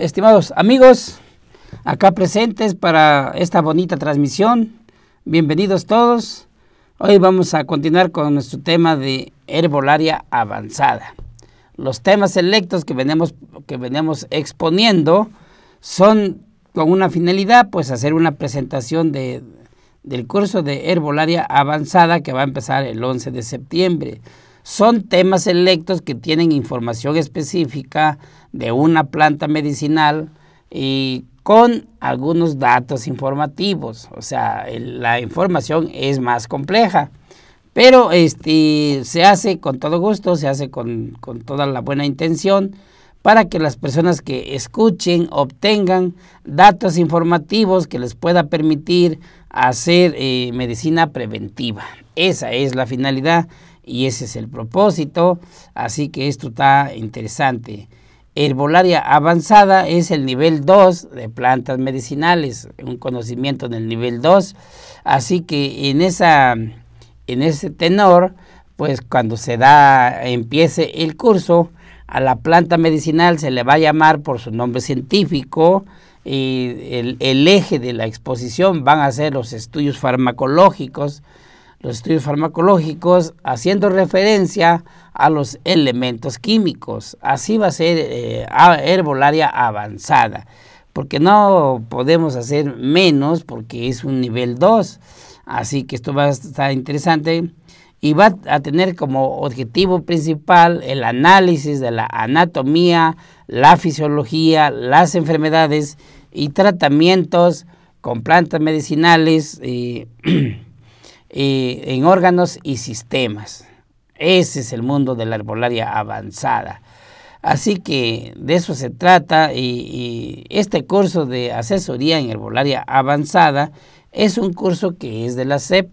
Estimados amigos, acá presentes para esta bonita transmisión, bienvenidos todos. Hoy vamos a continuar con nuestro tema de herbolaria avanzada. Los temas selectos que venimos, que exponiendo son con una finalidad, pues hacer una presentación de, del curso de herbolaria avanzada que va a empezar el 11 de septiembre. Son temas selectos que tienen información específica de una planta medicinal y con algunos datos informativos. O sea, la información es más compleja. Pero este, se hace con todo gusto, se hace con, toda la buena intención para que las personas que escuchen obtengan datos informativos que les pueda permitir hacer eh, medicina preventiva. Esa es la finalidad y ese es el propósito, así que esto está interesante. Herbolaria avanzada es el nivel 2 de plantas medicinales, un conocimiento del nivel 2, así que en, esa, en ese tenor, pues cuando se da, empiece el curso, a la planta medicinal se le va a llamar por su nombre científico, y el, el eje de la exposición van a ser los estudios farmacológicos, los estudios farmacológicos haciendo referencia a los elementos químicos. Así va a ser eh, herbolaria avanzada, porque no podemos hacer menos porque es un nivel 2. Así que esto va a estar interesante y va a tener como objetivo principal el análisis de la anatomía, la fisiología, las enfermedades y tratamientos con plantas medicinales. Y en órganos y sistemas. Ese es el mundo de la herbolaria avanzada. Así que de eso se trata y, este curso de asesoría en herbolaria avanzada es un curso que es de la CEP,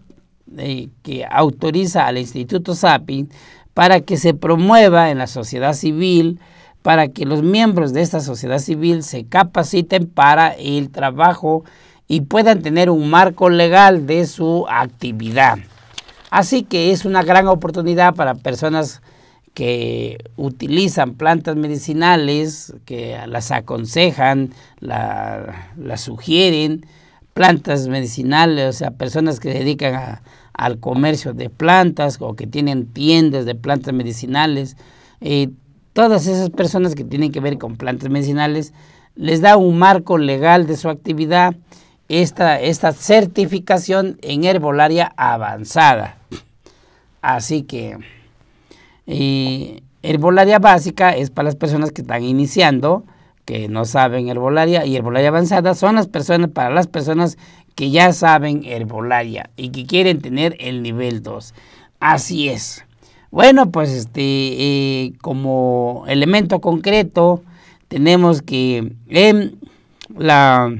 eh, que autoriza al Instituto Sapin para que se promueva en la sociedad civil, para que los miembros de esta sociedad civil se capaciten para el trabajo y puedan tener un marco legal de su actividad. Así que es una gran oportunidad para personas que utilizan plantas medicinales, que las aconsejan, las sugieren, plantas medicinales, o sea, personas que se dedican al comercio de plantas o que tienen tiendas de plantas medicinales. Eh, todas esas personas que tienen que ver con plantas medicinales les da un marco legal de su actividad esta, esta certificación en herbolaria avanzada. Así que herbolaria básica es para las personas que están iniciando, que no saben herbolaria, y herbolaria avanzada son las personas para las personas que ya saben herbolaria y que quieren tener el nivel 2. Así es. Bueno, pues este, eh, como elemento concreto, tenemos que en la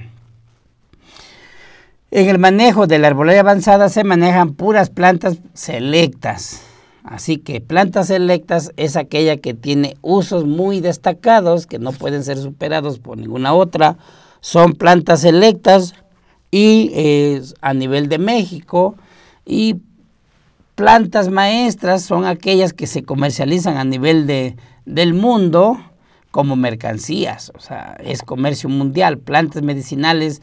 en el manejo de la herbolaria avanzada se manejan puras plantas selectas. Así que plantas selectas es aquella que tiene usos muy destacados que no pueden ser superados por ninguna otra. Son plantas selectas y eh, a nivel de México y plantas maestras son aquellas que se comercializan a nivel de, del mundo como mercancías, o sea, es comercio mundial, plantas medicinales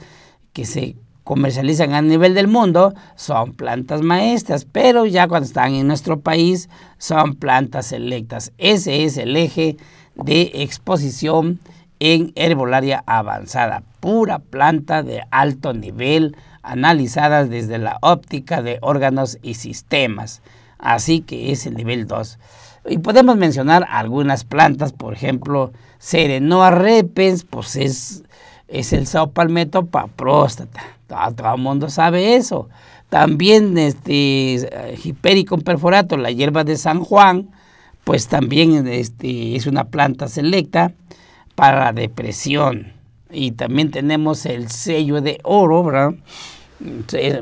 que se comercializan a nivel del mundo son plantas maestras, pero ya cuando están en nuestro país son plantas selectas. Ese es el eje de exposición en herbolaria avanzada, pura planta de alto nivel analizadas desde la óptica de órganos y sistemas. Así que es el nivel 2. Y podemos mencionar algunas plantas, por ejemplo, Serenoa repens, pues es, es el sao para próstata. Ah, todo, el mundo sabe eso. También este, hipericum perforato, la hierba de San Juan, pues también este, es una planta selecta para depresión. Y también tenemos el sello de oro, ¿verdad?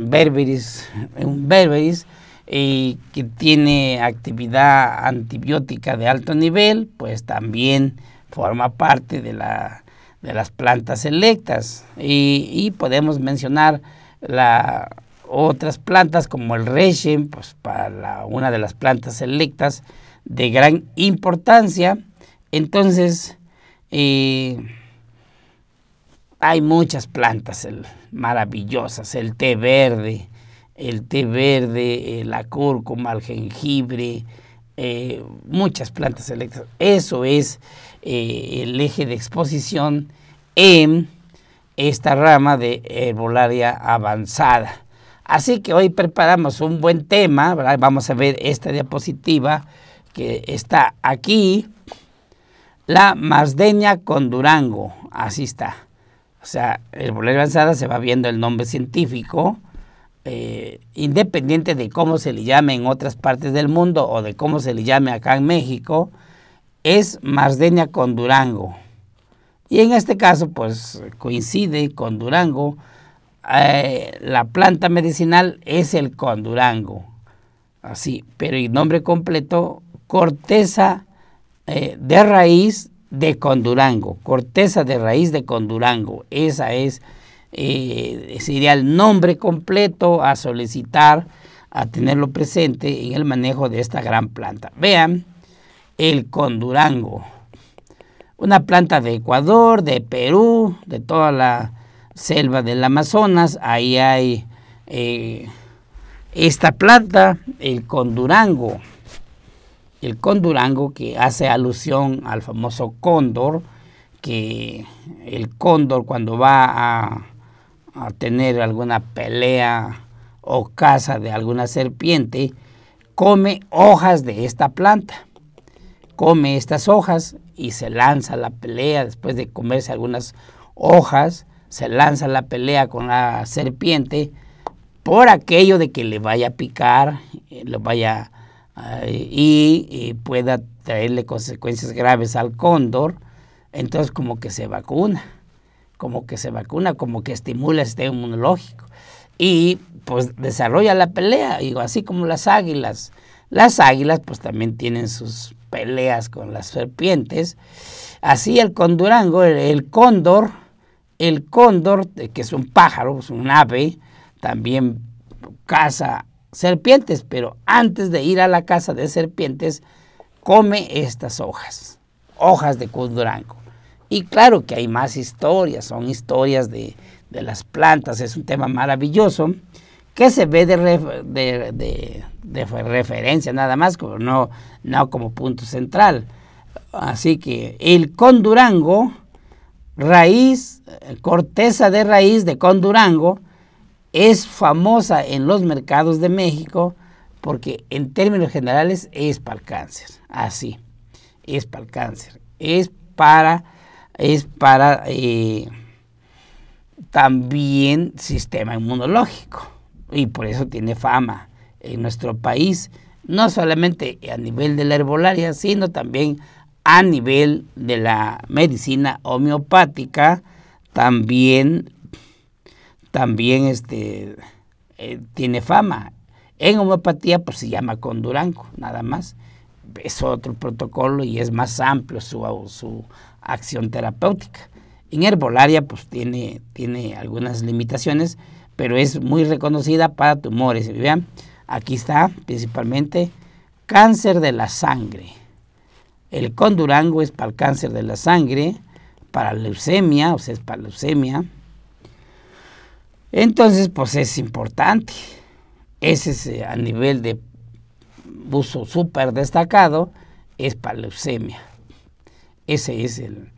Berberis, un berberis eh, que tiene actividad antibiótica de alto nivel, pues también forma parte de la de las plantas electas Y, podemos mencionar otras plantas como el reshen, pues para una de las plantas electas, de gran importancia. Entonces, eh, hay muchas plantas maravillosas, el té verde, el té verde, eh, la cúrcuma, el jengibre, eh, muchas plantas electas, Eso es eh, el eje de exposición en esta rama de herbolaria avanzada. Así que hoy preparamos un buen tema, vamos a ver esta diapositiva que está aquí, la masdeña con Durango, así está. O sea, herbolaria avanzada se va viendo el nombre científico, eh, independiente de cómo se le llame en otras partes del mundo o de cómo se le llame acá en México, es Marsdenia con Durango. Y en este caso, pues coincide con Durango. Eh, la planta medicinal es el condurango. Así, pero el nombre completo, corteza eh, de raíz de condurango. Corteza de raíz de condurango. Esa es, eh, sería el nombre completo a solicitar, a tenerlo presente en el manejo de esta gran planta. Vean el condurango. Una planta de Ecuador, de Perú, de toda la selva del Amazonas. Ahí hay eh, esta planta, el condurango. El condurango que hace alusión al famoso cóndor, que el cóndor cuando va a, a tener alguna pelea o caza de alguna serpiente, come hojas de esta planta come estas hojas y se lanza la pelea después de comerse algunas hojas, se lanza la pelea con la serpiente por aquello de que le vaya a picar, eh, lo vaya eh, y, pueda traerle consecuencias graves al cóndor, entonces como que se vacuna, como que se vacuna, como que estimula el sistema inmunológico y pues desarrolla la pelea, digo, así como las águilas. Las águilas pues también tienen sus peleas con las serpientes. Así el condurango, el, cóndor, el cóndor, que es un pájaro, es un ave, también caza serpientes, pero antes de ir a la casa de serpientes, come estas hojas, hojas de condurango. Y claro que hay más historias, son historias de, de las plantas, es un tema maravilloso que se ve de, de, referencia nada más, no, no como punto central. Así que el condurango, raíz, eh, corteza de raíz de condurango, es famosa en los mercados de México porque en términos generales es para el cáncer, así, es para el cáncer, es para, es para eh, también sistema inmunológico y por eso tiene fama en nuestro país, no solamente a nivel de la herbolaria, sino también a nivel de la medicina homeopática, también, también este, eh, tiene fama. En homeopatía pues, se llama conduranco, nada más. Es otro protocolo y es más amplio su, acción terapéutica. En herbolaria pues tiene, tiene algunas limitaciones, pero es muy reconocida para tumores. Vean, aquí está principalmente cáncer de la sangre. El condurango es para el cáncer de la sangre, para leucemia, o sea, es para leucemia. Entonces, pues es importante. Ese es eh, a nivel de uso súper destacado, es para leucemia. Ese es el,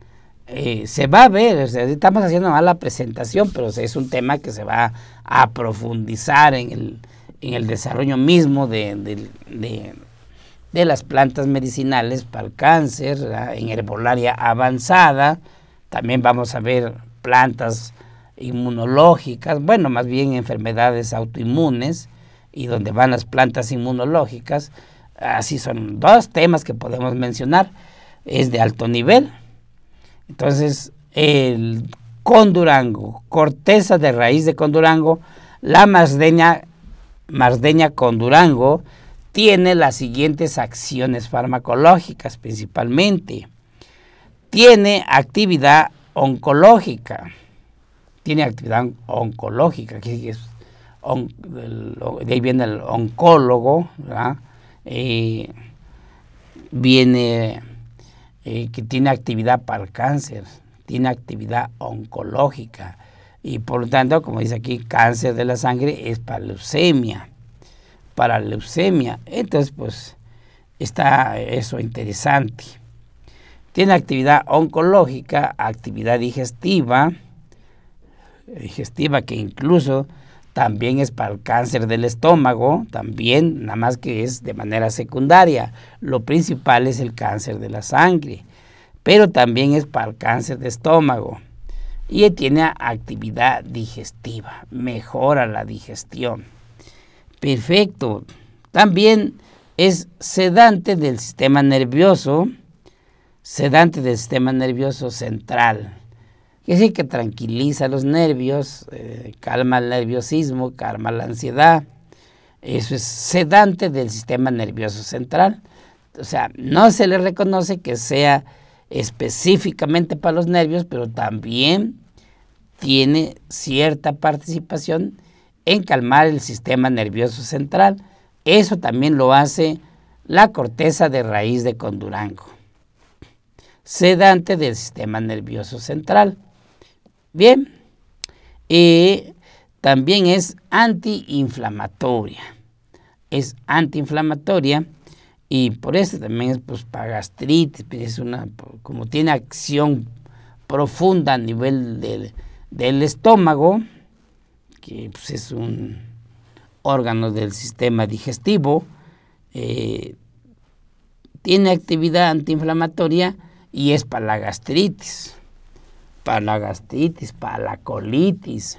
eh, se va a ver, estamos haciendo mal la presentación, pero es un tema que se va a profundizar en el, desarrollo mismo de, las plantas medicinales para el cáncer, en herbolaria avanzada, también vamos a ver plantas inmunológicas, bueno, más bien enfermedades autoinmunes y donde van las plantas inmunológicas. Así son dos temas que podemos mencionar. Es de alto nivel, entonces, el condurango, corteza de raíz de condurango, la masdeña, con condurango tiene las siguientes acciones farmacológicas principalmente. Tiene actividad oncológica. Tiene actividad oncológica, de ahí viene el oncólogo, eh, viene eh, que tiene actividad para cáncer, tiene actividad oncológica y por lo tanto, como dice aquí, cáncer de la sangre es para leucemia, para leucemia. Entonces, pues está eso interesante. Tiene actividad oncológica, actividad digestiva, digestiva que incluso también es para el cáncer del estómago, también, nada más que es de manera secundaria. Lo principal es el cáncer de la sangre, pero también es para el cáncer de estómago. Y tiene actividad digestiva, mejora la digestión. Perfecto. También es sedante del sistema nervioso, sedante del sistema nervioso central es decir, que tranquiliza los nervios, eh, calma el nerviosismo, calma la ansiedad. Eso es sedante del sistema nervioso central. O sea, no se le reconoce que sea específicamente para los nervios, pero también tiene cierta participación en calmar el sistema nervioso central. Eso también lo hace la corteza de raíz de condurango, sedante del sistema nervioso central. Bien, también es antiinflamatoria. Es antiinflamatoria y por eso también es pues, para gastritis, pues, es pues, como tiene acción profunda a nivel del, estómago, que es un órgano del sistema digestivo, eh, tiene actividad antiinflamatoria y es para la gastritis para la gastritis, para la colitis.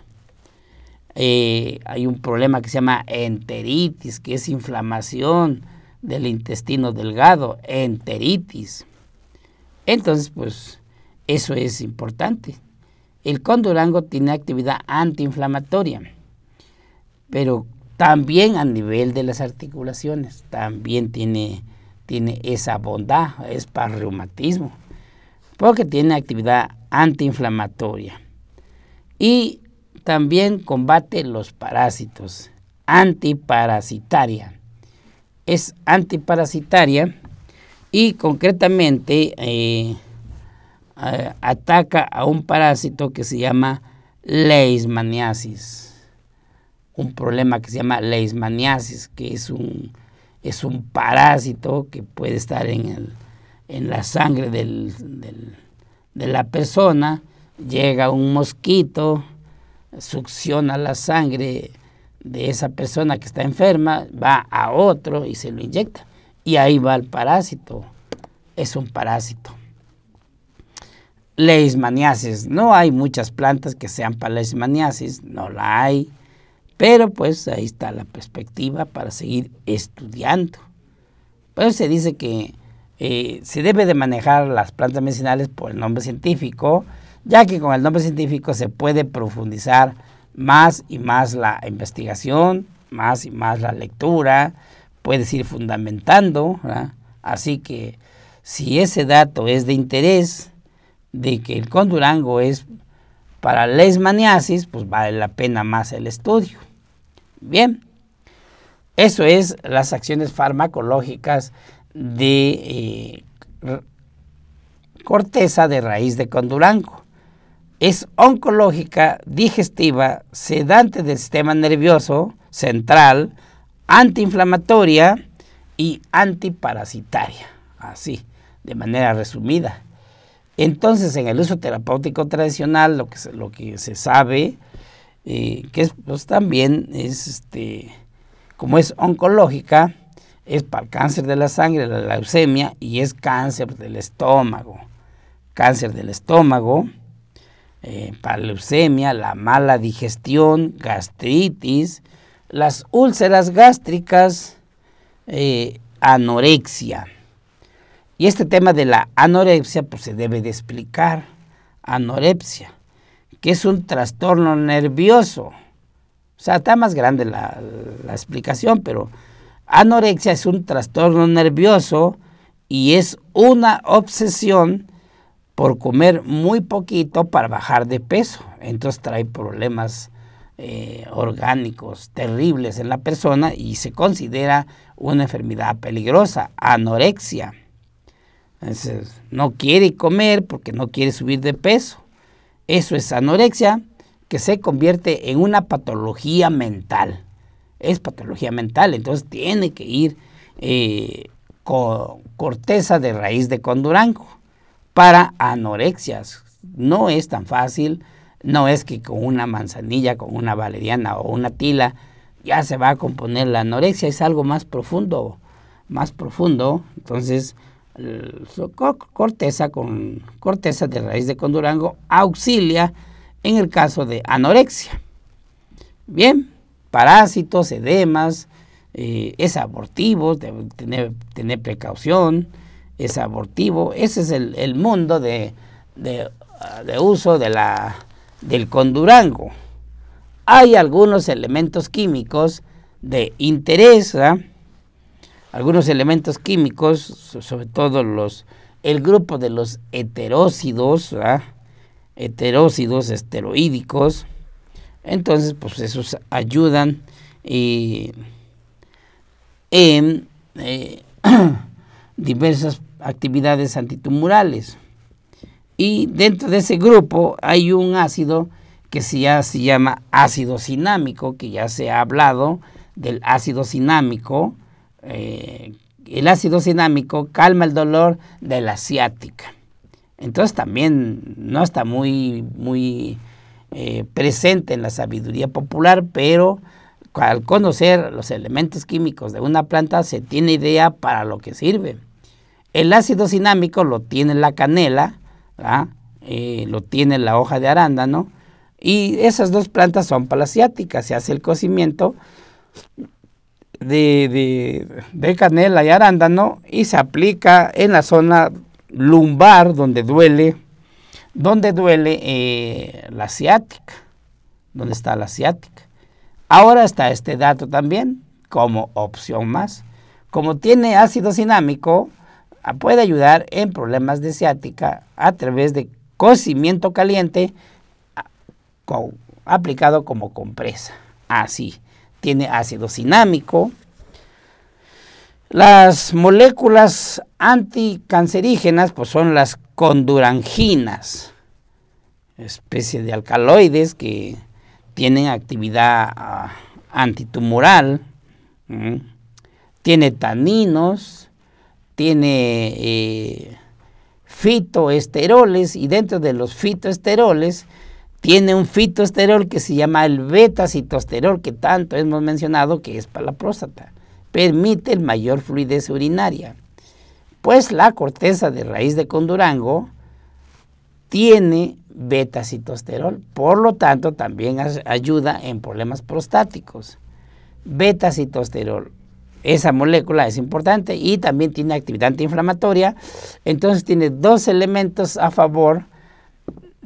Eh, hay un problema que se llama enteritis, que es inflamación del intestino delgado, enteritis. Entonces, pues eso es importante. El condurango tiene actividad antiinflamatoria, pero también a nivel de las articulaciones, también tiene, tiene esa bondad, es para reumatismo porque tiene actividad antiinflamatoria. Y también combate los parásitos, antiparasitaria. Es antiparasitaria y concretamente eh, eh, ataca a un parásito que se llama leishmaniasis. Un problema que se llama leishmaniasis, que es un, es un parásito que puede estar en el, en la sangre de la persona, llega un mosquito, succiona la sangre de esa persona que está enferma, va a otro y se lo inyecta. Y ahí va el parásito. Es un parásito. Leishmaniasis. No hay muchas plantas que sean para leishmaniasis, no la hay. Pero pues ahí está la perspectiva para seguir estudiando. pues se dice que eh, se debe de manejar las plantas medicinales por el nombre científico, ya que con el nombre científico se puede profundizar más y más la investigación, más y más la lectura, puedes ir fundamentando, Así que si ese dato es de interés, de que el condurango es para lesmaniasis, pues vale la pena más el estudio. Bien, eso es las acciones farmacológicas de eh, corteza de raíz de conduranco. Es oncológica, digestiva, sedante del sistema nervioso central, antiinflamatoria y antiparasitaria. Así, de manera resumida. Entonces, en el uso terapéutico tradicional, lo que se, lo que se sabe, eh, que es, pues, también es, este, como es oncológica, es para el cáncer de la sangre, la leucemia, y es cáncer del estómago. Cáncer del estómago, eh, para la leucemia, la mala digestión, gastritis, las úlceras gástricas, eh, anorexia. Y este tema de la anorexia pues, se debe de explicar. Anorexia, que es un trastorno nervioso. O sea, está más grande la explicación, pero Anorexia es un trastorno nervioso y es una obsesión por comer muy poquito para bajar de peso. Entonces trae problemas eh, orgánicos terribles en la persona y se considera una enfermedad peligrosa, anorexia. Entonces, no quiere comer porque no quiere subir de peso. Eso es anorexia que se convierte en una patología mental es patología mental, entonces tiene que ir eh, con corteza de raíz de condurango para anorexias. No es tan fácil, no es que con una manzanilla, con una valeriana o una tila ya se va a componer la anorexia, es algo más profundo, más profundo. Entonces, corteza con corteza de raíz de condurango auxilia en el caso de anorexia. Bien, parásitos, edemas, eh, es abortivo, debe tener, precaución, es abortivo. Ese es el, mundo de, uso de la, del condurango. Hay algunos elementos químicos de interés, ¿ah? algunos elementos químicos, sobre todo los, el grupo de los heterócidos, ¿ah? heterócidos esteroídicos, entonces, pues esos ayudan en eh, diversas actividades antitumorales. Y dentro de ese grupo hay un ácido que ya se llama ácido cinámico, que ya se ha hablado del ácido cinámico. Eh, el ácido cinámico calma el dolor de la ciática. Entonces también no está muy, muy eh, presente en la sabiduría popular, pero al conocer los elementos químicos de una planta se tiene idea para lo que sirve. El ácido cinámico lo tiene la canela, eh, lo tiene la hoja de arándano, y esas dos plantas son palasiáticas, Se hace el cocimiento de, canela y arándano y se aplica en la zona lumbar donde duele ¿Dónde duele eh, la ciática, ¿Dónde está la ciática. Ahora está este dato también como opción más. Como tiene ácido cinámico, ah, puede ayudar en problemas de ciática a través de cocimiento caliente ah, aplicado como compresa. Así, ah, tiene ácido cinámico. Las moléculas anticancerígenas pues son las conduranginas especie de alcaloides que tienen actividad ah, antitumoral, tiene taninos, tiene eh, fitoesteroles y dentro de los fitoesteroles tiene un fitoesterol que se llama el beta-citosterol que tanto hemos mencionado que es para la próstata. Permite el mayor fluidez urinaria. Pues la corteza de raíz de condurango tiene beta-citosterol, Por lo tanto, también ayuda en problemas prostáticos. Beta-citosterol, Esa molécula es importante y también tiene actividad antiinflamatoria. Entonces tiene dos elementos a favor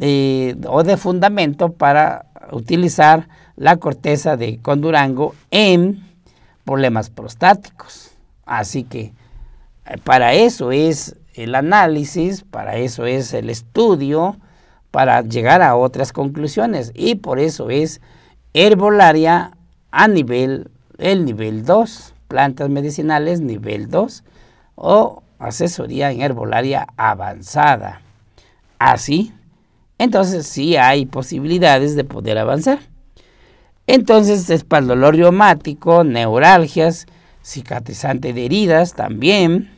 eh, o de fundamento para utilizar la corteza de condurango en problemas prostáticos. Así que eh, para eso es el análisis, para eso es el estudio, para llegar a otras conclusiones y por eso es herbolaria a nivel, el nivel 2, plantas medicinales nivel 2 o asesoría en herbolaria avanzada. Así, entonces sí hay posibilidades de poder avanzar. Entonces es para dolor reumático, neuralgias, cicatrizante de heridas también,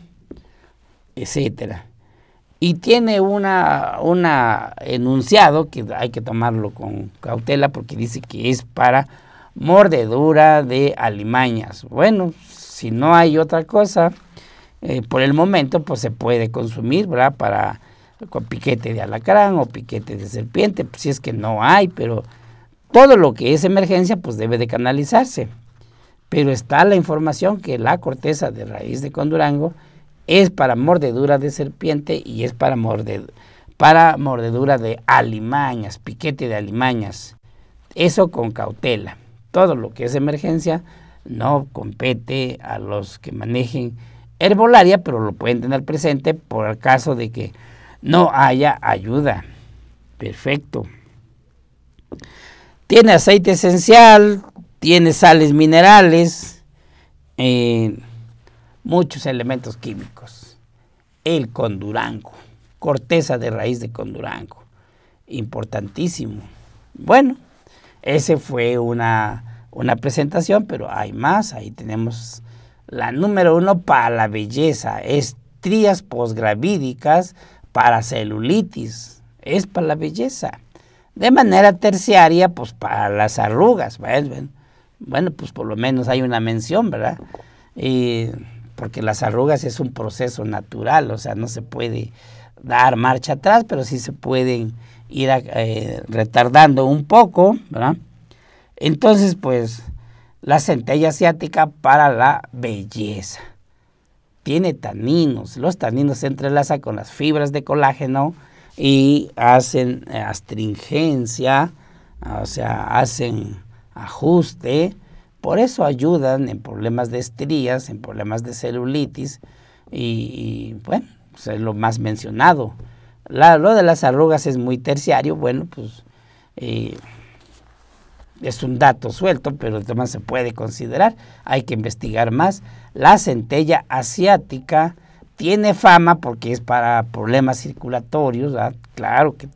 etcétera y tiene una, enunciado que hay que tomarlo con cautela porque dice que es para mordedura de alimañas. Bueno, si no hay otra cosa, eh, por el momento pues se puede consumir, ¿verdad? Para con piquete de alacrán o piquete de serpiente, pues, si es que no hay, pero todo lo que es emergencia pues debe de canalizarse. Pero está la información que la corteza de raíz de condurango es para mordedura de serpiente y es para, para mordedura de alimañas, piquete de alimañas. Eso con cautela. Todo lo que es emergencia no compete a los que manejen herbolaria, pero lo pueden tener presente por el caso de que no haya ayuda. Perfecto. Tiene aceite esencial, tiene sales minerales. Eh, muchos elementos químicos. El condurango, corteza de raíz de condurango, importantísimo. Bueno, ese fue una, presentación, pero hay más. Ahí tenemos la número uno para la belleza, estrías posgravídicas para celulitis, es para la belleza. De manera terciaria, pues para las arrugas, Bueno, pues por lo menos hay una mención, ¿verdad? Y porque las arrugas es un proceso natural, o sea, no se puede dar marcha atrás, pero sí se pueden ir eh, retardando un poco, ¿verdad? Entonces, pues, la centella asiática para la belleza. Tiene taninos, los taninos se entrelazan con las fibras de colágeno y hacen eh, astringencia, o sea, hacen ajuste por eso ayudan en problemas de estrías, en problemas de celulitis y, bueno, pues, es lo más mencionado. La, lo de las arrugas es muy terciario, bueno, pues eh, es un dato suelto, pero tema se puede considerar, hay que investigar más. La centella asiática tiene fama porque es para problemas circulatorios, claro que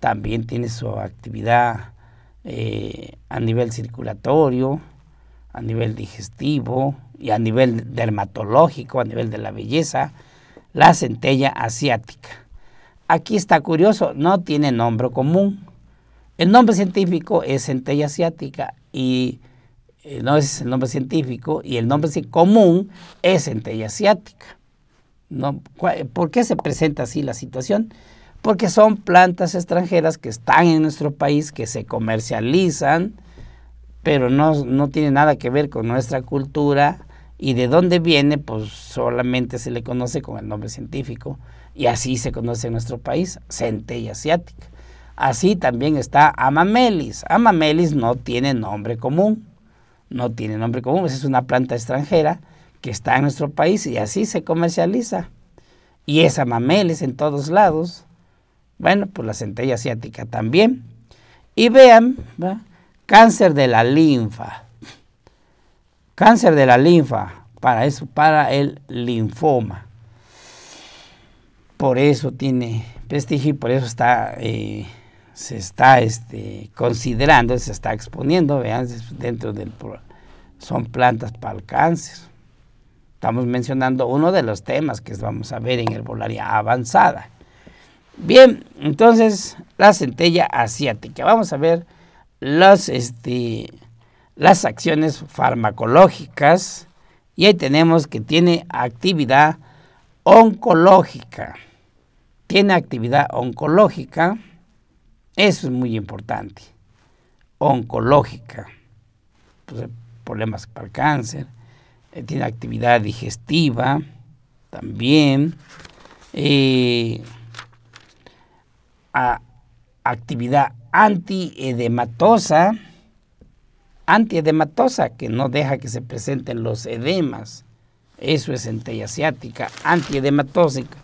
también tiene su actividad eh, a nivel circulatorio a nivel digestivo y a nivel dermatológico, a nivel de la belleza, la centella asiática. Aquí está curioso, no tiene nombre común. El nombre científico es centella asiática y eh, no es el nombre científico y el nombre común es centella asiática. ¿No? ¿Por qué se presenta así la situación? Porque son plantas extranjeras que están en nuestro país, que se comercializan, pero no, no tiene nada que ver con nuestra cultura y de dónde viene, pues solamente se le conoce con el nombre científico y así se conoce en nuestro país, centella asiática. Así también está Amamelis. Amamelis no tiene nombre común, no tiene nombre común, es una planta extranjera que está en nuestro país y así se comercializa. Y es Amamelis en todos lados. Bueno, pues la centella asiática también. Y vean, Cáncer de la linfa. Cáncer de la linfa, para eso, para el linfoma. Por eso tiene prestigio y por eso está, eh, se está este, considerando, se está exponiendo, vean, dentro del son plantas para el cáncer. Estamos mencionando uno de los temas que vamos a ver en el herbolaria avanzada. Bien, entonces la centella asiática. Vamos a ver las, este, las acciones farmacológicas y ahí tenemos que tiene actividad oncológica. Tiene actividad oncológica, eso es muy importante, oncológica, pues, problemas para el cáncer, eh, tiene actividad digestiva también, eh, actividad antiedematosa, antiedematosa, que no deja que se presenten los edemas. Eso es centella asiática, antiedematósica.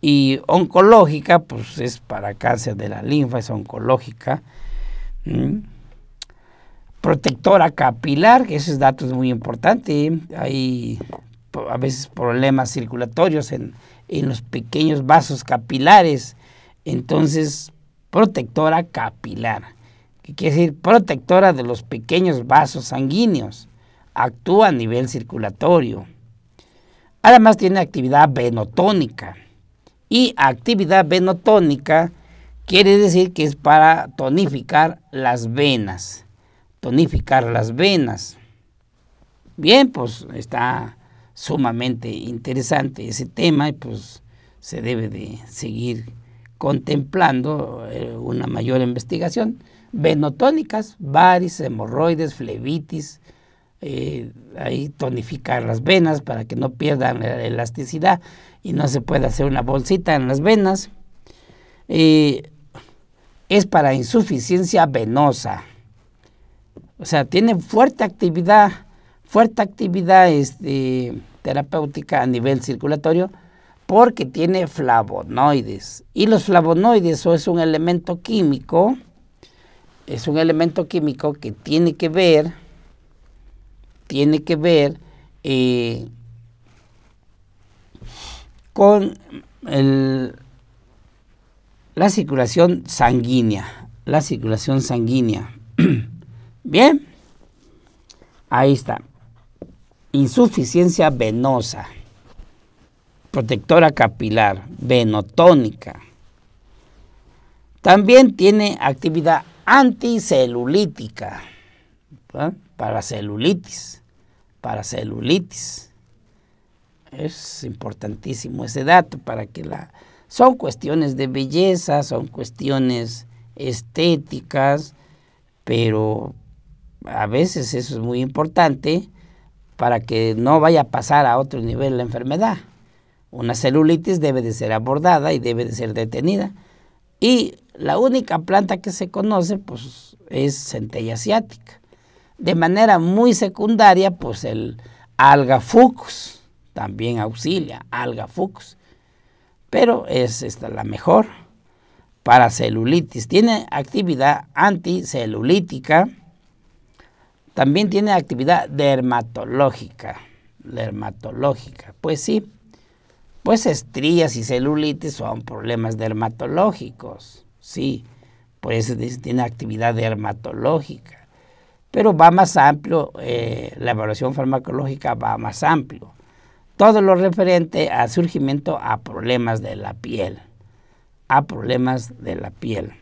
Y oncológica, pues es para cáncer de la linfa, es oncológica. Protectora capilar, que esos datos muy importante. Hay a veces problemas circulatorios en, en los pequeños vasos capilares. Entonces, protectora capilar, que quiere decir protectora de los pequeños vasos sanguíneos. Actúa a nivel circulatorio. Además tiene actividad venotónica. Y actividad venotónica quiere decir que es para tonificar las venas. Tonificar las venas. Bien, pues está sumamente interesante ese tema y pues se debe de seguir contemplando eh, una mayor investigación, venotónicas, varis, hemorroides, flebitis, eh, ahí tonificar las venas para que no pierdan la elasticidad y no se pueda hacer una bolsita en las venas. Eh, es para insuficiencia venosa. O sea, tiene fuerte actividad, fuerte actividad este, terapéutica a nivel circulatorio, porque tiene flavonoides. Y los flavonoides son es un elemento químico, es un elemento químico que tiene que ver, tiene que ver eh, con la circulación sanguínea, la circulación sanguínea. Bien, ahí está. Insuficiencia venosa protectora capilar, venotónica. También tiene actividad anticelulítica, paracelulitis, para celulitis, para celulitis. Es importantísimo ese dato para que la... Son cuestiones de belleza, son cuestiones estéticas, pero a veces eso es muy importante para que no vaya a pasar a otro nivel la enfermedad. Una celulitis debe de ser abordada y debe de ser detenida. Y la única planta que se conoce pues, es centella asiática. De manera muy secundaria, pues el alga fucus también auxilia, alga fucus. Pero es esta la mejor para celulitis. Tiene actividad anticelulítica. También tiene actividad dermatológica. Dermatológica. Pues sí, pues estrías y celulitis son problemas dermatológicos, sí, por eso tiene actividad dermatológica. Pero va más amplio, eh, la evaluación farmacológica va más amplio. Todo lo referente al surgimiento a problemas de la piel, a problemas de la piel.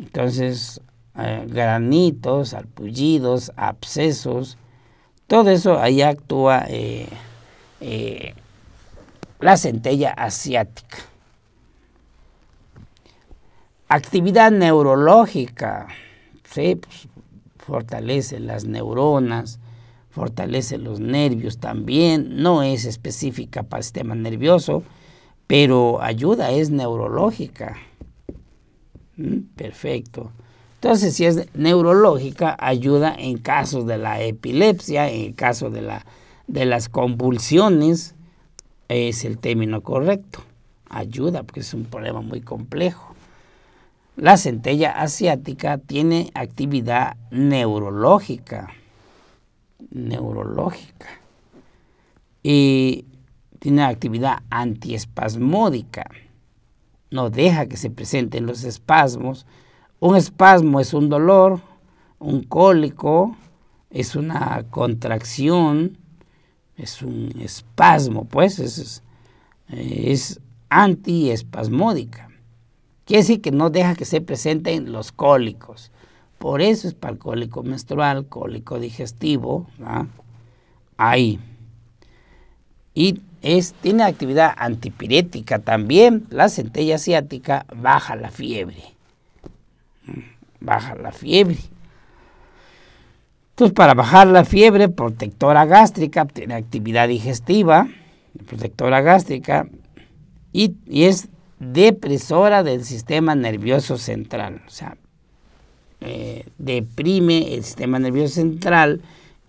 Entonces, eh, granitos, alpullidos, abscesos, todo eso ahí actúa eh, la centella asiática. Actividad neurológica, sí, pues, fortalece las neuronas, fortalece los nervios también, no es específica para el sistema nervioso, pero ayuda, es neurológica. Mm, perfecto. Entonces, si es neurológica, ayuda en casos de la epilepsia, en caso de, de las convulsiones, es el término correcto. Ayuda, porque es un problema muy complejo. La centella asiática tiene actividad neurológica. Neurológica. Y tiene actividad antiespasmódica. No deja que se presenten los espasmos. Un espasmo es un dolor, un cólico, es una contracción, es un espasmo, pues es, es antiespasmódica. Quiere decir que no deja que se presenten los cólicos. Por eso es para el cólico menstrual, cólico digestivo, ahí. Y es, tiene actividad antipirética también. La centella asiática baja la fiebre. Baja la fiebre. Entonces, para bajar la fiebre, protectora gástrica, tiene actividad digestiva, protectora gástrica, y, es depresora del sistema nervioso central. O sea, eh, deprime el sistema nervioso central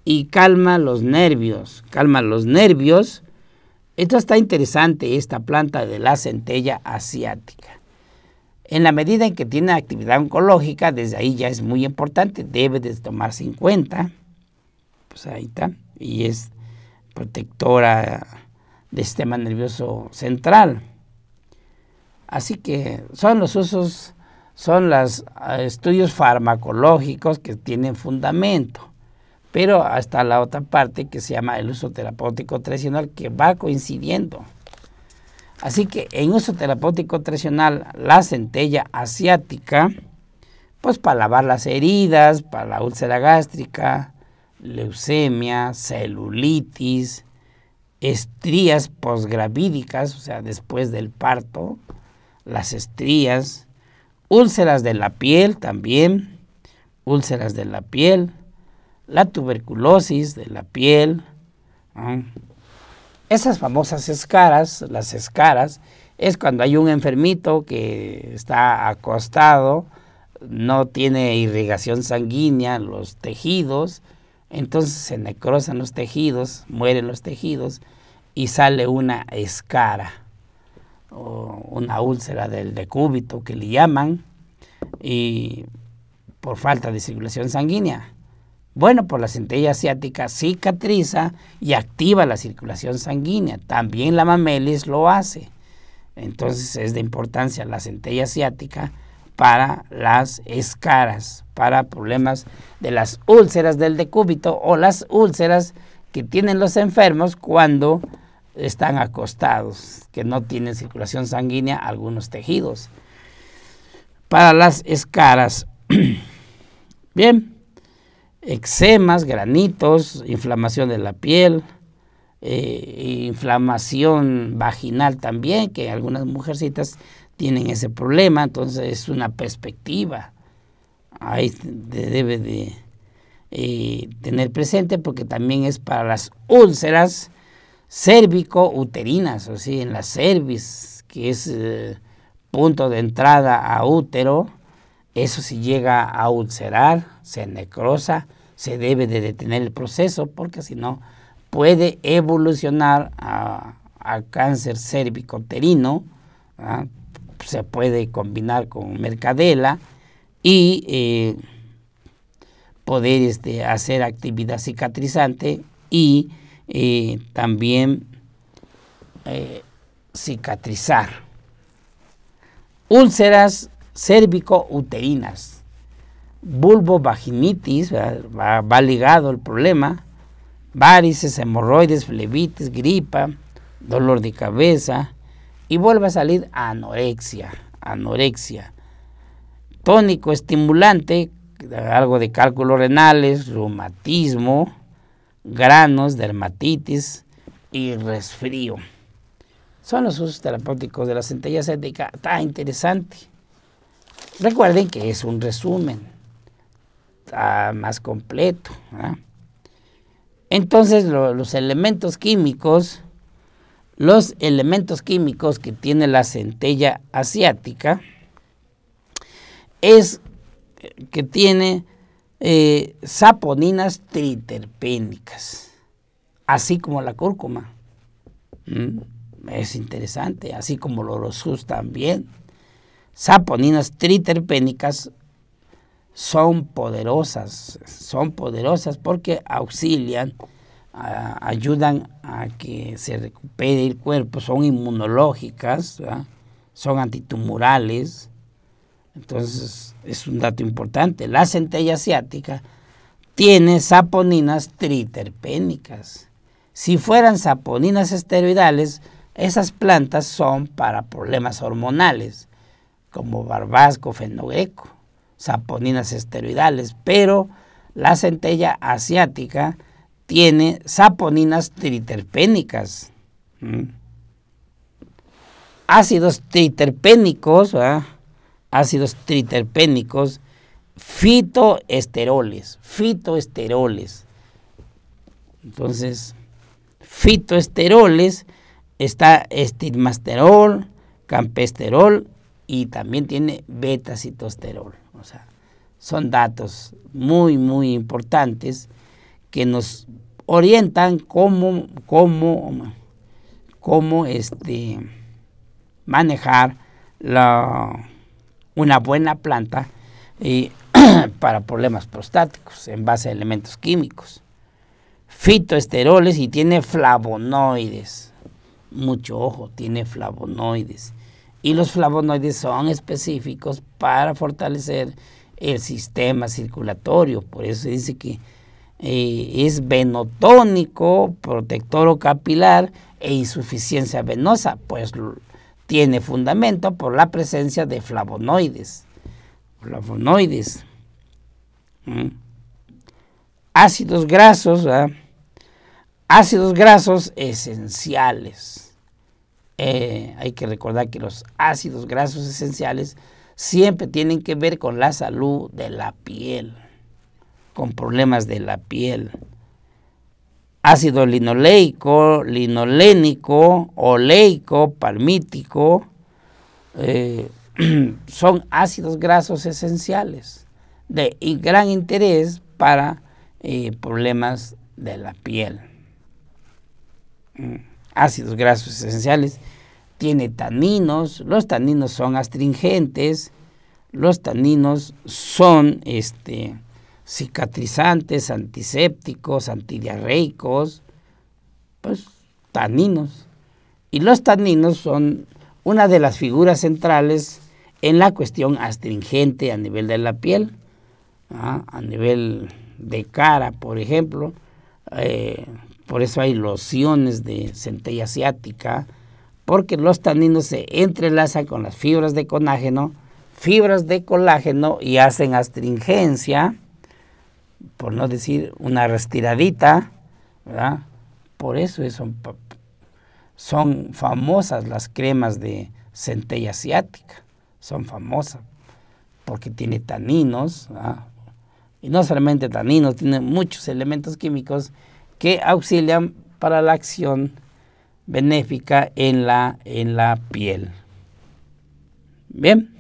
y calma los nervios. Calma los nervios. Esto está interesante, esta planta de la centella asiática. En la medida en que tiene actividad oncológica, desde ahí ya es muy importante, debe de tomarse en cuenta. Pues ahí está. Y es protectora del sistema nervioso central. Así que son los usos, son los ah, estudios farmacológicos que tienen fundamento. Pero hasta la otra parte que se llama el uso terapéutico tradicional que va coincidiendo. Así que en uso terapéutico tradicional, la centella asiática, pues para lavar las heridas, para la úlcera gástrica, leucemia, celulitis, estrías posgravídicas, o sea, después del parto, las estrías, úlceras de la piel también, úlceras de la piel, la tuberculosis de la piel, ¿ah? Esas famosas escaras, las escaras, es cuando hay un enfermito que está acostado, no tiene irrigación sanguínea, los tejidos, entonces se necrosan los tejidos, mueren los tejidos y sale una escara o una úlcera del decúbito que le llaman y por falta de circulación sanguínea. Bueno, pues la centella asiática cicatriza y activa la circulación sanguínea. También la mamelis lo hace. Entonces es de importancia la centella asiática para las escaras, para problemas de las úlceras del decúbito o las úlceras que tienen los enfermos cuando están acostados, que no tienen circulación sanguínea algunos tejidos. Para las escaras. Bien eczemas, granitos, inflamación de la piel, eh, inflamación vaginal también, que algunas mujercitas tienen ese problema, entonces es una perspectiva. Ahí debe de eh, tener presente porque también es para las úlceras cérvico-uterinas, o sea, en la cerviz, que es eh, punto de entrada a útero, eso sí llega a ulcerar se necrosa, se debe de detener el proceso porque si no puede evolucionar a, cáncer cérvico-uterino, se puede combinar con mercadela y eh, poder este, hacer actividad cicatrizante y eh, también eh, cicatrizar. Úlceras cérvico-uterinas bulbovaginitis, va, va, ligado el problema, varices, hemorroides, flebitis, gripa, dolor de cabeza y vuelve a salir anorexia, anorexia. Tónico estimulante, algo de cálculos renales, reumatismo, granos, dermatitis y resfrío. Son los usos terapéuticos de la centella cética. Está interesante. Recuerden que es un resumen más completo. Entonces los elementos químicos, los elementos químicos que tiene la centella asiática es que tiene eh, saponinas triterpénicas, así como la cúrcuma. Mm, es interesante, así como los rosus también. Saponinas triterpénicas son poderosas, son poderosas porque auxilian, ayudan a que se recupere el cuerpo, son inmunológicas, son antitumorales. Entonces es un dato importante. La centella asiática tiene saponinas triterpénicas. Si fueran saponinas esteroidales, esas plantas son para problemas hormonales, como barbasco, fenogreco saponinas esteroidales, pero la centella asiática tiene saponinas triterpénicas. Ácidos triterpénicos, ácidos triterpénicos, fitoesteroles, fitoesteroles. Entonces, fitoesteroles está estigmasterol, campesterol y también tiene betacitosterol son datos muy, muy importantes que nos orientan cómo, cómo, cómo este, manejar la, una buena planta eh, para problemas prostáticos en base a elementos químicos. Fitoesteroles y tiene flavonoides. Mucho ojo, tiene flavonoides y los flavonoides son específicos para fortalecer el sistema circulatorio. Por eso se dice que eh, es venotónico, protector o capilar e insuficiencia venosa, pues tiene fundamento por la presencia de flavonoides. Flavonoides. Ácidos grasos, ácidos grasos esenciales. Eh, hay que recordar que los ácidos grasos esenciales siempre tienen que ver con la salud de la piel, con problemas de la piel. Ácido linoleico, linolénico, oleico, palmítico, eh, son ácidos grasos esenciales de gran interés para eh, problemas de la piel. Mm ácidos grasos esenciales, tiene taninos, los taninos son astringentes, los taninos son este, cicatrizantes, antisépticos, antidiarreicos, pues taninos. Y los taninos son una de las figuras centrales en la cuestión astringente a nivel de la piel, ¿ah? a nivel de cara, por ejemplo, eh, por eso hay lociones de centella asiática, porque los taninos se entrelazan con las fibras de colágeno, fibras de colágeno y hacen astringencia, por no decir una restiradita, ¿verdad? Por eso son, son famosas las cremas de centella asiática, son famosas, porque tiene taninos, y no solamente taninos, tiene muchos elementos químicos que auxilian para la acción benéfica en la, en la piel. Bien.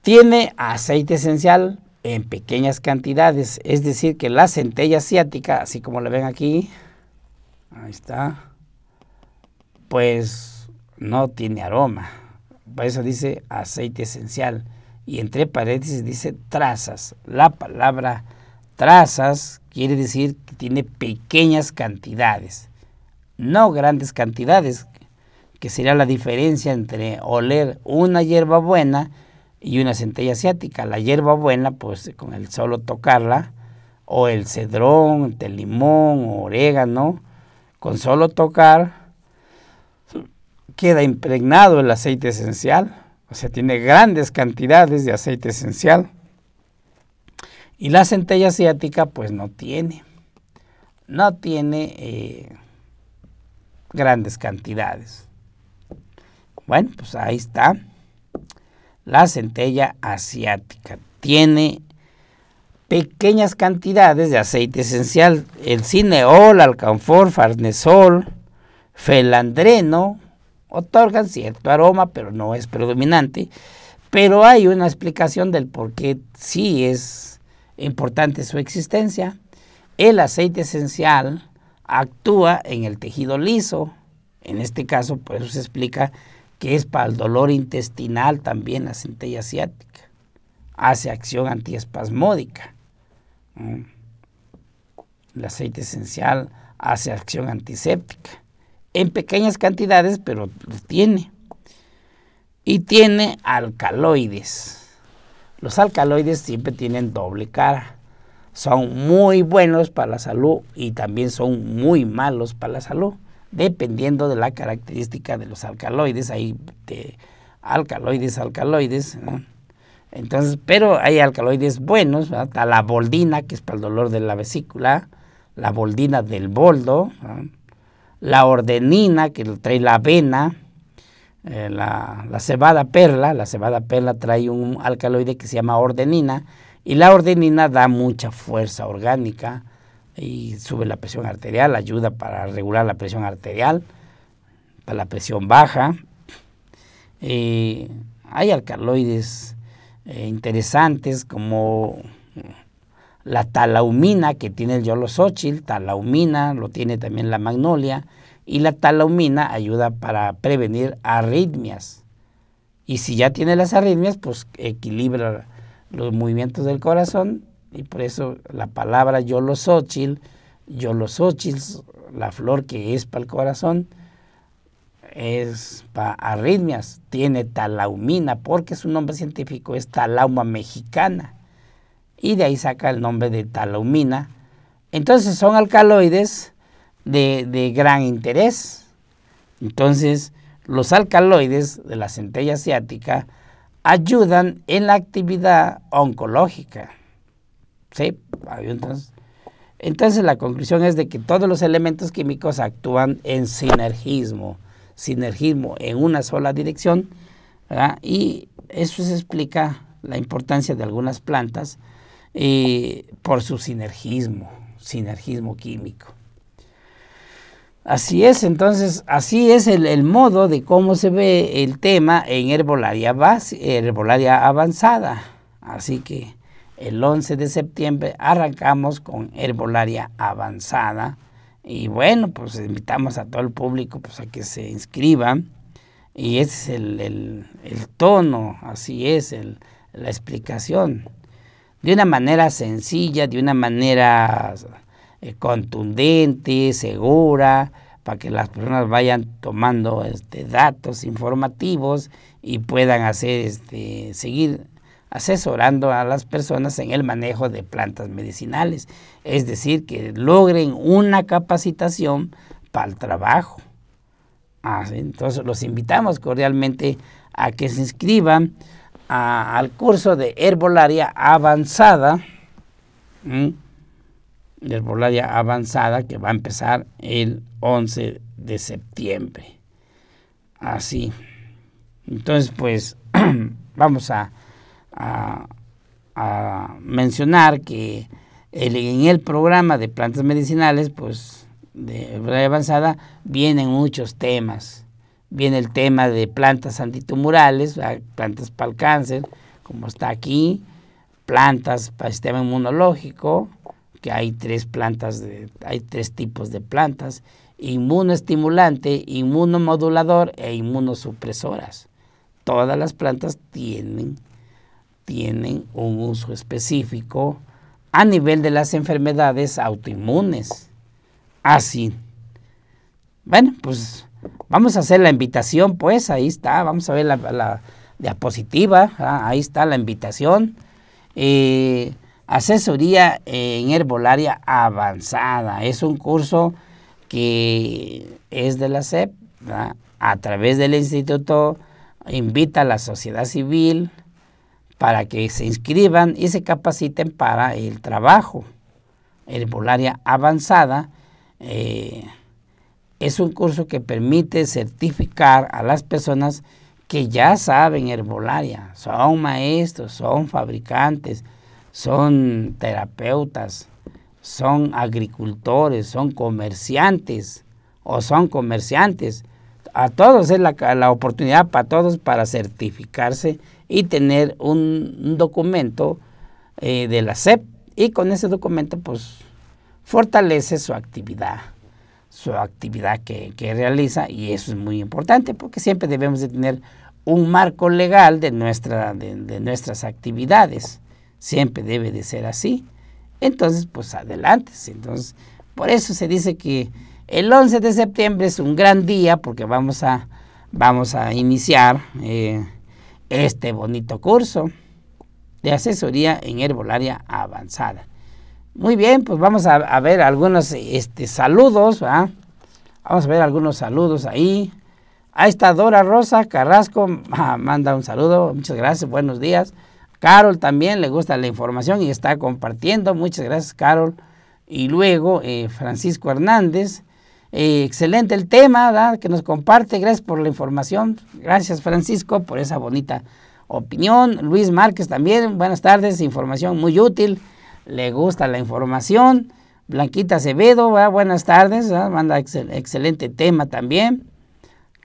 Tiene aceite esencial en pequeñas cantidades, es decir, que la centella asiática, así como la ven aquí, ahí está, pues no tiene aroma. Por eso dice aceite esencial. Y entre paréntesis dice trazas. La palabra trazas quiere decir que tiene pequeñas cantidades, no grandes cantidades, que sería la diferencia entre oler una hierba buena y una centella asiática. La hierba buena, pues con el solo tocarla, o el cedrón, el limón, o orégano, con solo tocar, queda impregnado el aceite esencial, o sea, tiene grandes cantidades de aceite esencial. Y la centella asiática pues no tiene, no tiene eh, grandes cantidades. Bueno, pues ahí está. La centella asiática tiene pequeñas cantidades de aceite esencial, el cineol, alcanfor, farnesol, felandreno, otorgan cierto aroma, pero no es predominante. Pero hay una explicación del por qué sí es importante su existencia, el aceite esencial actúa en el tejido liso, en este caso pues eso se explica que es para el dolor intestinal también la centella asiática, hace acción antiespasmódica. Mm. El aceite esencial hace acción antiséptica, en pequeñas cantidades, pero lo tiene. Y tiene alcaloides los alcaloides siempre tienen doble cara. Son muy buenos para la salud y también son muy malos para la salud. Dependiendo de la característica de los alcaloides, hay de alcaloides, alcaloides. Entonces, pero hay alcaloides buenos, hasta la boldina, que es para el dolor de la vesícula, la boldina del boldo, la ordenina, que trae la vena. Eh, la, cebada perla, la cebada perla trae un alcaloide que se llama ordenina y la ordenina da mucha fuerza orgánica y sube la presión arterial, ayuda para regular la presión arterial, para la presión baja. hay alcaloides eh, interesantes como la talaumina que tiene el yolosóchil, talaumina lo tiene también la magnolia, y la talaumina ayuda para prevenir arritmias. Y si ya tiene las arritmias, pues equilibra los movimientos del corazón y por eso la palabra yolosóchil, yolosóchil, la flor que es para el corazón, es para arritmias, tiene talaumina, porque su nombre científico es talauma mexicana. Y de ahí saca el nombre de talaumina. Entonces son alcaloides de, gran interés. Entonces, los alcaloides de la centella asiática ayudan en la actividad oncológica. Entonces, la conclusión es de que todos los elementos químicos actúan en sinergismo, sinergismo en una sola dirección, y eso se explica la importancia de algunas plantas eh, por su sinergismo, sinergismo químico. Así es, entonces, así es el, el, modo de cómo se ve el tema en herbolaria, herbolaria avanzada. Así que el 11 de septiembre arrancamos con herbolaria avanzada. Y bueno, pues invitamos a todo el público pues, a que se inscriban. Y ese es el, el tono, así es la explicación. De una manera sencilla, de una manera eh, contundente, segura, para que las personas vayan tomando este, datos informativos y puedan hacer, este, seguir asesorando a las personas en el manejo de plantas medicinales. Es decir, que logren una capacitación para el trabajo. Ah, entonces los invitamos cordialmente a que se inscriban al curso de herbolaria avanzada de herbolaria avanzada que va a empezar el 11 de septiembre. Así. Entonces, pues vamos a, mencionar que en el programa de plantas medicinales, pues de herbolaria avanzada, vienen muchos temas. Viene el tema de plantas antitumorales, ah, plantas para el cáncer, como está aquí, plantas para el sistema inmunológico, que hay tres plantas, hay tres tipos de plantas, inmunoestimulante, inmunomodulador e inmunosupresoras. Todas las plantas tienen, tienen un uso específico a nivel de las enfermedades autoinmunes. Así. Bueno, pues vamos a hacer la invitación, pues ahí está, vamos a ver la, diapositiva, ah, ahí está la invitación. Eh, Asesoría eh, en Herbolaria Avanzada. Es un curso que es de la SEP, a través del instituto invita a la sociedad civil para que se inscriban y se capaciten para el trabajo. Herbolaria Avanzada eh, es un curso que permite certificar a las personas que ya saben herbolaria, son maestros, son fabricantes, son terapeutas, son agricultores, son comerciantes o son comerciantes. A todos es la, oportunidad para todos para certificarse y tener un, documento eh, de la SEP y con ese documento pues fortalece su actividad, su actividad que, realiza y eso es muy importante porque siempre debemos de tener un marco legal de, de nuestras actividades siempre debe de ser así. Entonces, pues adelante. Entonces, por eso se dice que el 11 de septiembre es un gran día porque vamos a, vamos a iniciar eh, este bonito curso de asesoría en herbolaria avanzada. Muy bien, pues vamos a, ver algunos este, saludos. Vamos a ver algunos saludos ahí. Ahí está Dora Rosa Carrasco, manda un saludo, muchas gracias, buenos días. Carol también le gusta la información y está compartiendo. Muchas gracias, Carol. Y luego eh, Francisco Hernández. Eh, excelente el tema que nos comparte. Gracias por la información. Gracias, Francisco, por esa bonita opinión. Luis Márquez también. Buenas tardes. Información muy útil. Le gusta la información. Blanquita Acevedo, ¿verdad? buenas tardes. Manda excelente tema también.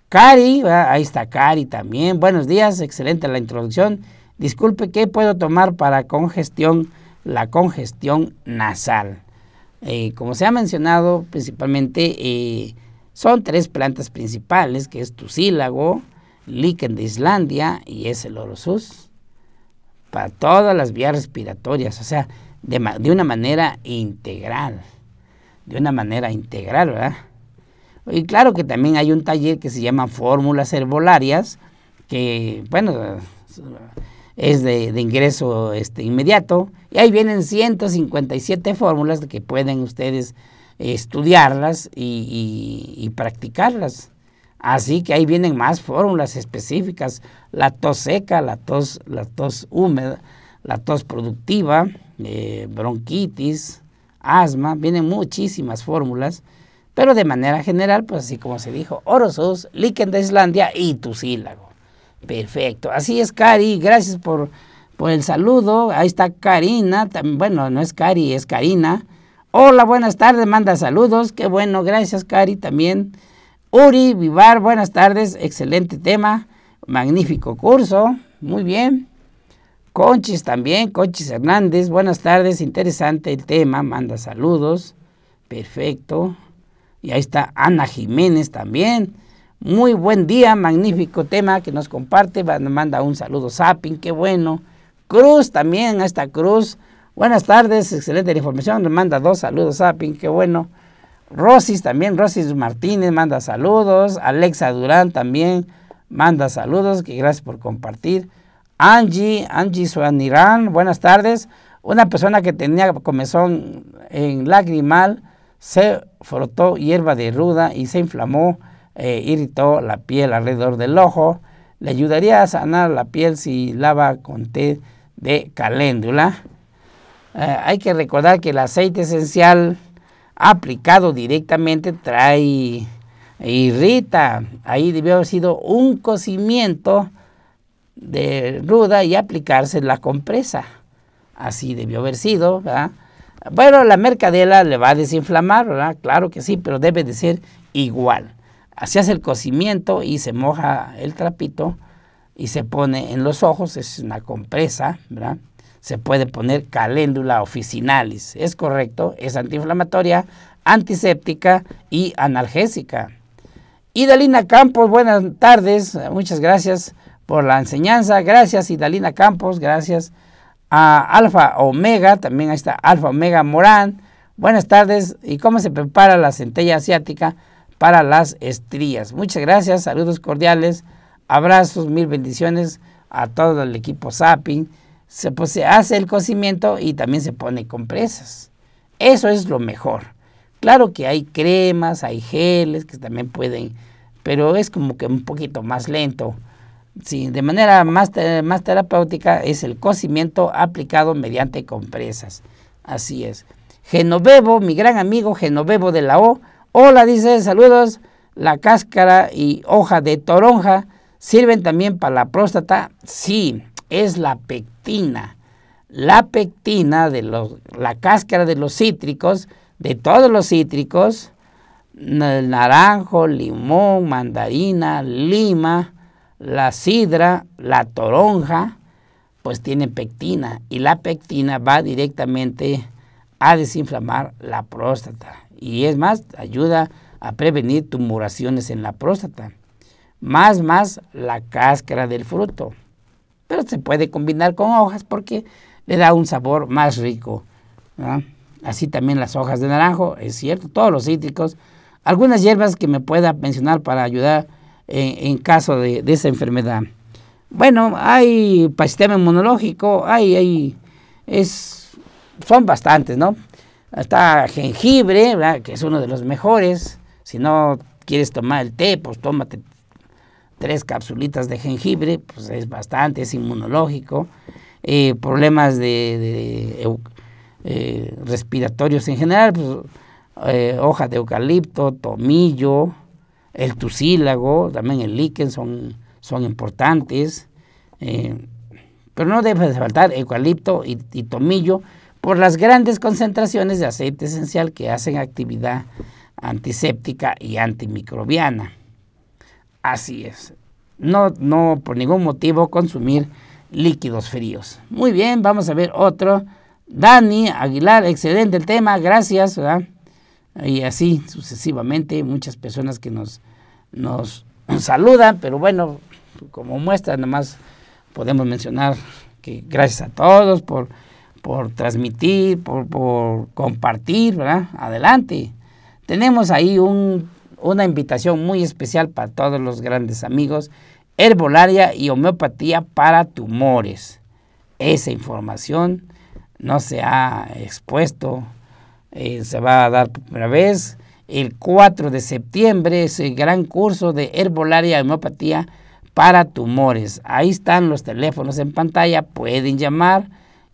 Cari, ahí está Cari también. Buenos días, excelente la introducción. Disculpe, ¿qué puedo tomar para congestión? La congestión nasal. Eh, como se ha mencionado, principalmente eh, son tres plantas principales, que es tucílago, líquen de Islandia y es el orosus, para todas las vías respiratorias, o sea, de una manera integral, de una manera integral, ¿verdad? Y claro que también hay un taller que se llama Fórmulas Herbolarias, que, bueno, es de, ingreso este, inmediato. Y ahí vienen 157 fórmulas que pueden ustedes estudiarlas y, practicarlas. Así que ahí vienen más fórmulas específicas, la tos seca, la tos, la tos húmeda, la tos productiva, eh, bronquitis, asma, vienen muchísimas fórmulas, pero de manera general, pues así como se dijo, orosus, líquen de Islandia y tu Perfecto. Así es, Cari. Gracias por, por el saludo. Ahí está Karina. Bueno, no es Cari, es Karina. Hola, buenas tardes. Manda saludos. Qué bueno. Gracias, Cari, también. Uri Vivar, buenas tardes. Excelente tema. Magnífico curso. Muy bien. Conchis también, Conchis Hernández, buenas tardes, interesante el tema, manda saludos, perfecto. Y ahí está Ana Jiménez también, muy buen día, magnífico tema que nos comparte. nos Manda un saludo, Sapin, qué bueno. Cruz también, esta Cruz. Buenas tardes, excelente la información. Nos manda dos saludos, Sapin, qué bueno. Rosis también, Rosis Martínez manda saludos. Alexa Durán también manda saludos, que gracias por compartir. Angie, Angie Suanirán, buenas tardes. Una persona que tenía comezón en lagrimal se frotó hierba de ruda y se inflamó eh, irritó la piel alrededor del ojo. Le ayudaría a sanar la piel si lava con té de caléndula. Eh, hay que recordar que el aceite esencial aplicado directamente trae e irrita. Ahí debió haber sido un cocimiento de ruda y aplicarse la compresa. Así debió haber sido, Bueno, la mercadela le va a desinflamar, Claro que sí, pero debe de ser igual se hace el cocimiento y se moja el trapito y se pone en los ojos, es una compresa, ¿verdad? Se puede poner caléndula officinalis, es correcto, es antiinflamatoria, antiséptica y analgésica. Idalina Campos, buenas tardes, muchas gracias por la enseñanza, gracias Idalina Campos, gracias a Alfa Omega, también ahí está Alfa Omega Morán, buenas tardes, ¿y cómo se prepara la centella asiática? para las estrías. Muchas gracias, saludos cordiales, abrazos, mil bendiciones a todo el equipo Zapping. Se, pues, hace el cocimiento y también se pone compresas. Eso es lo mejor. Claro que hay cremas, hay geles que también pueden, pero es como que un poquito más lento. Sí, de manera más, más terapéutica es el cocimiento aplicado mediante compresas. Así es. Genovevo, mi gran amigo Genovevo de la O, Hola, dice, saludos. La cáscara y hoja de toronja sirven también para la próstata. Sí, es la pectina. La pectina de los, la cáscara de los cítricos, de todos los cítricos, naranjo, limón, mandarina, lima, la sidra, la toronja, pues tiene pectina y la pectina va directamente a desinflamar la próstata y es más, ayuda a prevenir tumoraciones en la próstata, más más la cáscara del fruto. Pero se puede combinar con hojas porque le da un sabor más rico. Así también las hojas de naranjo, es cierto, todos los cítricos. Algunas hierbas que me pueda mencionar para ayudar en, caso de, esa enfermedad. Bueno, hay para sistema inmunológico, hay, hay, es, son bastantes, ¿no? Está jengibre, que es uno de los mejores. Si no quieres tomar el té, pues tómate tres capsulitas de jengibre, pues es bastante, es inmunológico. Eh, problemas de, eh, respiratorios en general, pues, eh, hojas de eucalipto, tomillo, el tusílago, también el líquen son, importantes. pero no debe de faltar eucalipto y tomillo por las grandes concentraciones de aceite esencial que hacen actividad antiséptica y antimicrobiana. Así es. No, no por ningún motivo consumir líquidos fríos. Muy bien, vamos a ver otro. Dani Aguilar, excelente el tema, gracias. Y así sucesivamente, muchas personas que nos, nos saludan, pero bueno, como muestra, nada más podemos mencionar que gracias a todos por por transmitir, por, compartir, ¿verdad? Adelante. Tenemos ahí una invitación muy especial para todos los grandes amigos, herbolaria y homeopatía para tumores. Esa información no se ha expuesto, eh, se va a dar por primera vez. El 4 de septiembre es el gran curso de herbolaria y homeopatía para tumores. Ahí están los teléfonos en pantalla, pueden llamar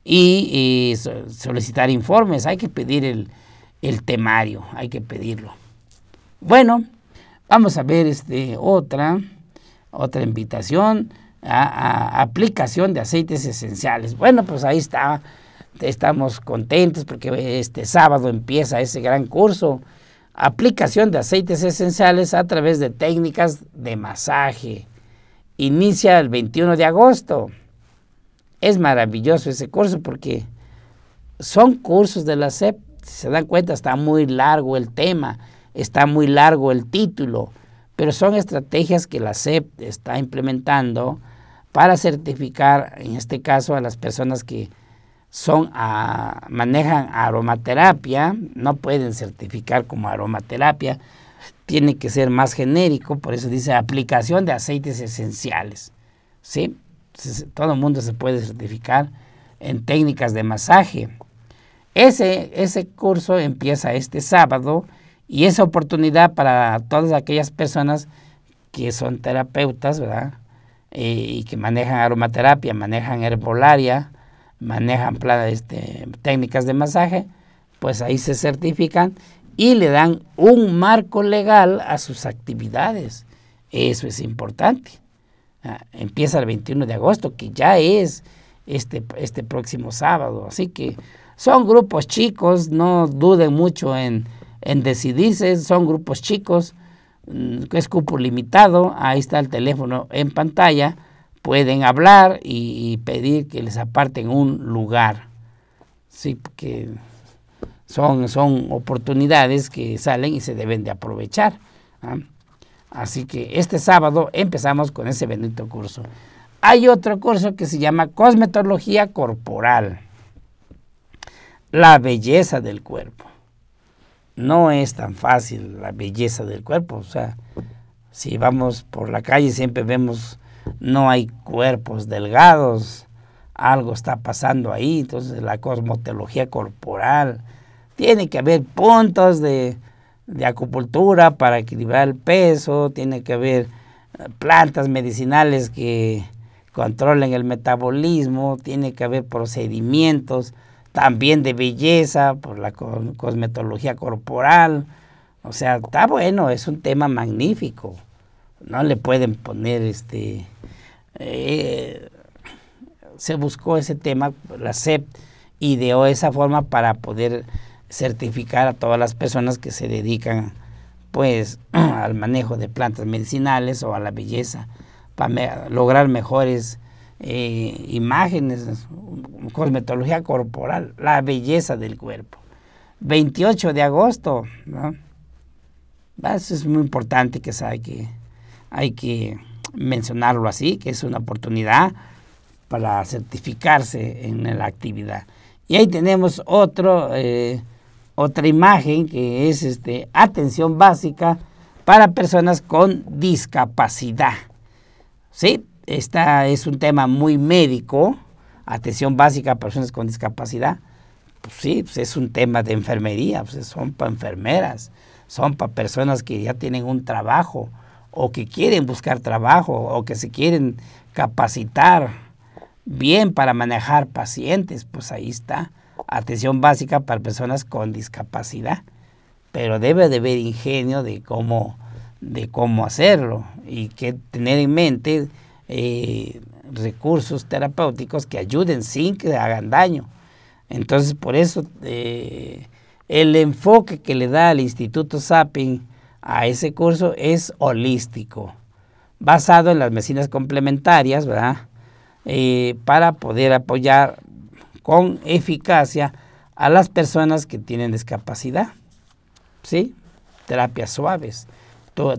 y, solicitar informes. Hay que pedir el, temario, hay que pedirlo. Bueno, vamos a ver este, otra, otra invitación a, aplicación de aceites esenciales. Bueno, pues ahí está. Estamos contentos porque este sábado empieza ese gran curso. Aplicación de aceites esenciales a través de técnicas de masaje. Inicia el 21 de agosto es maravilloso ese curso porque son cursos de la SEP, si se dan cuenta, está muy largo el tema, está muy largo el título, pero son estrategias que la SEP está implementando para certificar, en este caso, a las personas que son manejan aromaterapia, no pueden certificar como aromaterapia, tiene que ser más genérico, por eso dice aplicación de aceites esenciales. ¿sí? todo el mundo se puede certificar en técnicas de masaje. Ese, curso empieza este sábado y es oportunidad para todas aquellas personas que son terapeutas, ¿verdad? Eh, y que manejan aromaterapia, manejan herbolaria, manejan este, técnicas de masaje, pues ahí se certifican y le dan un marco legal a sus actividades. Eso es importante. Ah, empieza el 21 de agosto, que ya es este, este próximo sábado. Así que son grupos chicos, no duden mucho en, decidirse, son grupos chicos, mm, es cupo limitado, ahí está el teléfono en pantalla, pueden hablar y, pedir que les aparten un lugar. Sí, que son, son oportunidades que salen y se deben de aprovechar. ¿ah? Así que este sábado empezamos con ese bendito curso. Hay otro curso que se llama Cosmetología Corporal. La belleza del cuerpo. No es tan fácil la belleza del cuerpo. O sea, si vamos por la calle siempre vemos no hay cuerpos delgados. Algo está pasando ahí. Entonces la cosmetología corporal. Tiene que haber puntos de de acupuntura para equilibrar el peso, tiene que haber eh, plantas medicinales que controlen el metabolismo, tiene que haber procedimientos también de belleza, por la cosmetología corporal. O sea, está bueno, es un tema magnífico. No le pueden poner este... Eh, se buscó ese tema, la CEP ideó esa forma para poder certificar a todas las personas que se dedican pues al manejo de plantas medicinales o a la belleza para lograr mejores eh, imágenes, cosmetología corporal, la belleza del cuerpo. 28 de agosto, ah, Eso es muy importante que, sabe que hay que mencionarlo así, que es una oportunidad para certificarse en la actividad. Y ahí tenemos otro eh, otra imagen que es este, atención básica para personas con discapacidad. Sí, esta es un tema muy médico, atención básica para personas con discapacidad. Pues sí, pues es un tema de enfermería, pues son para enfermeras, son para personas que ya tienen un trabajo o que quieren buscar trabajo o que se quieren capacitar bien para manejar pacientes, pues ahí está atención básica para personas con discapacidad, pero debe de haber ingenio de cómo, de cómo hacerlo y que tener en mente eh, recursos terapéuticos que ayuden sin que hagan daño. Entonces, por eso eh, el enfoque que le da el Instituto Sapping a ese curso es holístico, basado en las medicinas complementarias, ¿verdad? Eh, para poder apoyar con eficacia a las personas que tienen discapacidad. ¿Sí? Terapias suaves,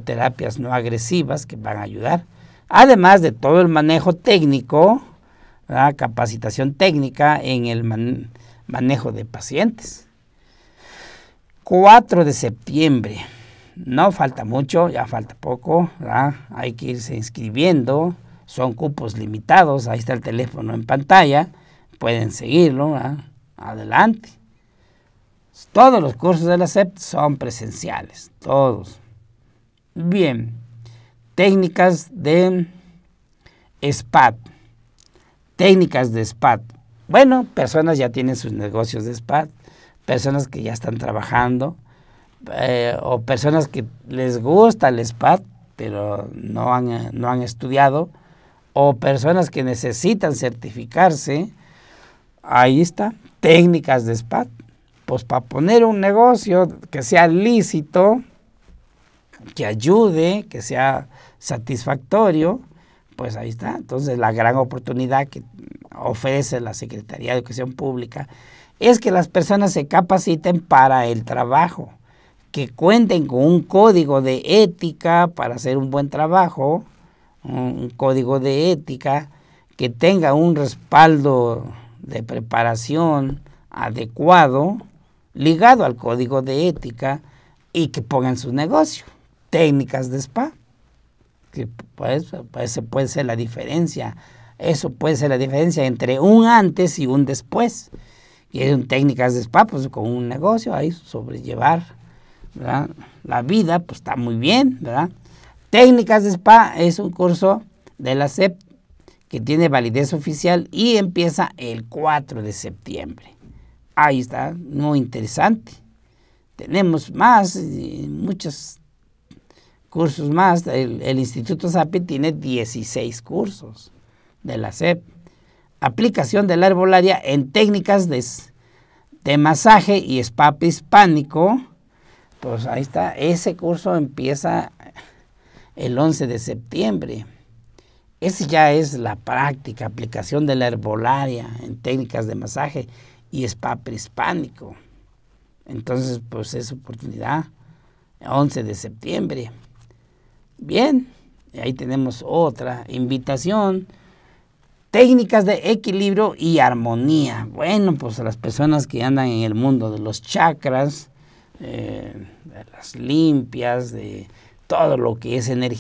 terapias no agresivas que van a ayudar. Además de todo el manejo técnico, la capacitación técnica en el manejo de pacientes. 4 de septiembre. No falta mucho, ya falta poco, hay que irse inscribiendo, son cupos limitados, ahí está el teléfono en pantalla pueden seguirlo, adelante. Todos los cursos de la SEP son presenciales, todos. Bien, técnicas de SPAT. Técnicas de SPAT. Bueno, personas ya tienen sus negocios de SPAT, personas que ya están trabajando, eh, o personas que les gusta el SPAT, pero no eh, no han estudiado, o personas que necesitan certificarse ahí está, técnicas de spa Pues para poner un negocio que sea lícito, que ayude, que sea satisfactorio, pues ahí está. Entonces la gran oportunidad que ofrece la Secretaría de Educación Pública es que las personas se capaciten para el trabajo, que cuenten con un código de ética para hacer un buen trabajo, un código de ética que tenga un respaldo de preparación adecuado, ligado al código de ética y que pongan su negocio. Técnicas de spa, que pues, pues puede ser la diferencia. Eso puede ser la diferencia entre un antes y un después. Y en técnicas de spa, pues con un negocio ahí sobrellevar la vida, pues está muy bien, ¿verdad? Técnicas de spa es un curso de la SEP que tiene validez oficial y empieza el 4 de septiembre. Ahí está, muy interesante. Tenemos más, eh, muchos cursos más. El, Instituto SAPI tiene 16 cursos de la SEP. Aplicación de la herbolaria en técnicas de, masaje y spa hispánico. Pues ahí está, ese curso empieza el 11 de septiembre. Esa ya es la práctica, aplicación de la herbolaria en técnicas de masaje y spa prehispánico. Entonces, pues es oportunidad, 11 de septiembre. Bien, ahí tenemos otra invitación. Técnicas de equilibrio y armonía. Bueno, pues las personas que andan en el mundo de los chakras, eh, de las limpias, de todo lo que es energía.